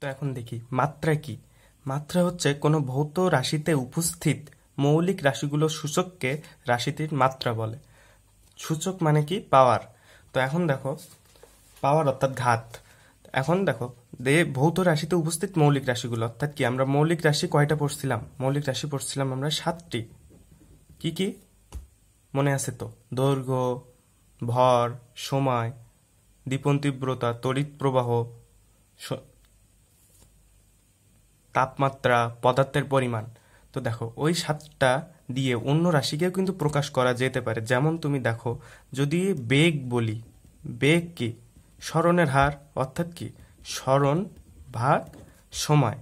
তো এখন দেখি মাত্রা কি মাত্রা হচ্ছে কোনো ভৌত রাশিতে উপস্থিত মৌলিক রাশিগুলোর সূচককে রাশিটির মাত্রা বলে সূচক মানে কি পাওয়ার তো এখন দেখো পাওয়ার অর্থাৎ ঘাত এখন দেখো দে ভৌত রাশিতে উপস্থিত মৌলিক রাশিগুলো অর্থাৎ কি আমরা মৌলিক রাশি কয়টা পড়ছিলাম মৌলিক রাশি পড়ছিলাম আমরা সাতটি কি কি মনে আছে তো দৈর্ঘ্য ভর সময় দ্বীপন তীব্রতা তড়িৎ প্রবাহ তাপমাত্রা পদার্থের পরিমাণ তো দেখো ওই সাতটা দিয়ে অন্য রাশিকেও কিন্তু প্রকাশ করা যেতে পারে যেমন তুমি দেখো যদি বেগ বলি বেগ কি স্মরণের হার অর্থাৎ কি স্মরণ ভাগ সময়